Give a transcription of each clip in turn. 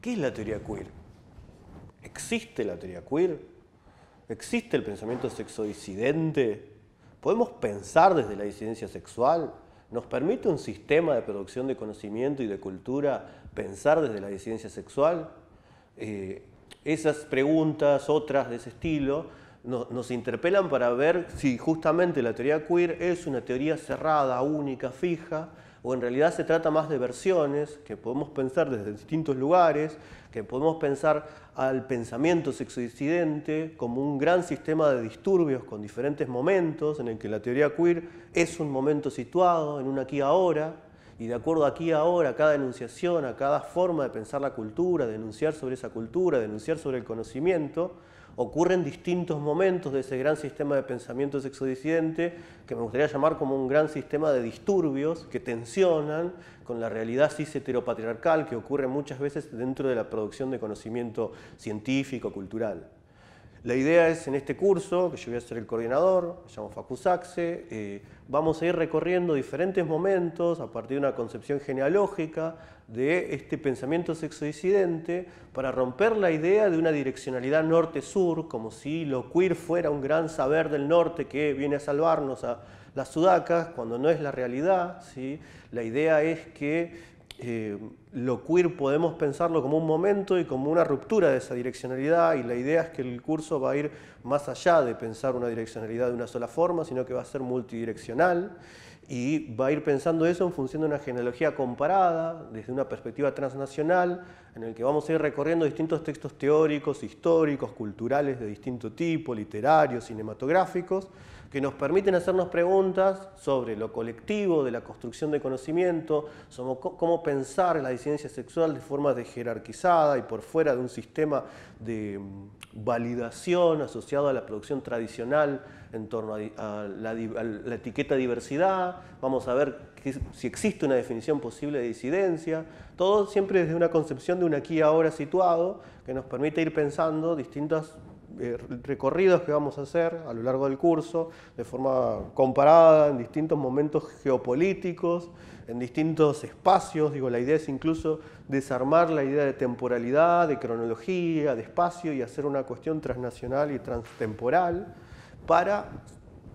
¿Qué es la teoría queer? ¿Existe la teoría queer? ¿Existe el pensamiento sexodisidente? ¿Podemos pensar desde la disidencia sexual? ¿Nos permite un sistema de producción de conocimiento y de cultura pensar desde la disidencia sexual? Eh, esas preguntas, otras de ese estilo, nos interpelan para ver si justamente la teoría queer es una teoría cerrada, única, fija, o en realidad se trata más de versiones que podemos pensar desde distintos lugares, que podemos pensar al pensamiento disidente como un gran sistema de disturbios con diferentes momentos, en el que la teoría queer es un momento situado en un aquí ahora, y de acuerdo aquí ahora, a cada enunciación, a cada forma de pensar la cultura, de denunciar sobre esa cultura, de denunciar sobre el conocimiento, ocurren distintos momentos de ese gran sistema de pensamiento sexodisidente, que me gustaría llamar como un gran sistema de disturbios que tensionan con la realidad cis heteropatriarcal que ocurre muchas veces dentro de la producción de conocimiento científico, cultural. La idea es en este curso, que yo voy a ser el coordinador, me llamo Facu Saxe, eh, vamos a ir recorriendo diferentes momentos a partir de una concepción genealógica de este pensamiento sexodisidente para romper la idea de una direccionalidad norte-sur, como si lo queer fuera un gran saber del norte que viene a salvarnos a las sudacas, cuando no es la realidad. ¿sí? La idea es que eh, lo queer podemos pensarlo como un momento y como una ruptura de esa direccionalidad y la idea es que el curso va a ir más allá de pensar una direccionalidad de una sola forma, sino que va a ser multidireccional y va a ir pensando eso en función de una genealogía comparada, desde una perspectiva transnacional, en el que vamos a ir recorriendo distintos textos teóricos, históricos, culturales de distinto tipo, literarios, cinematográficos, que nos permiten hacernos preguntas sobre lo colectivo, de la construcción de conocimiento, cómo pensar la disidencia sexual de forma jerarquizada y por fuera de un sistema de mm, validación asociado a la producción tradicional en torno a la etiqueta diversidad, vamos a ver si existe una definición posible de disidencia, todo siempre desde una concepción de un aquí ahora situado que nos permite ir pensando distintos eh, recorridos que vamos a hacer a lo largo del curso, de forma comparada, en distintos momentos geopolíticos, en distintos espacios. Digo, la idea es incluso desarmar la idea de temporalidad, de cronología, de espacio y hacer una cuestión transnacional y transtemporal para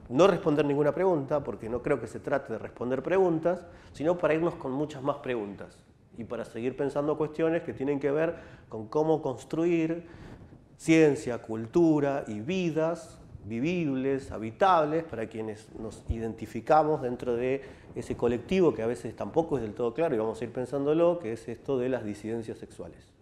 no responder ninguna pregunta, porque no creo que se trate de responder preguntas, sino para irnos con muchas más preguntas y para seguir pensando cuestiones que tienen que ver con cómo construir ciencia, cultura y vidas vivibles, habitables, para quienes nos identificamos dentro de ese colectivo que a veces tampoco es del todo claro y vamos a ir pensándolo, que es esto de las disidencias sexuales.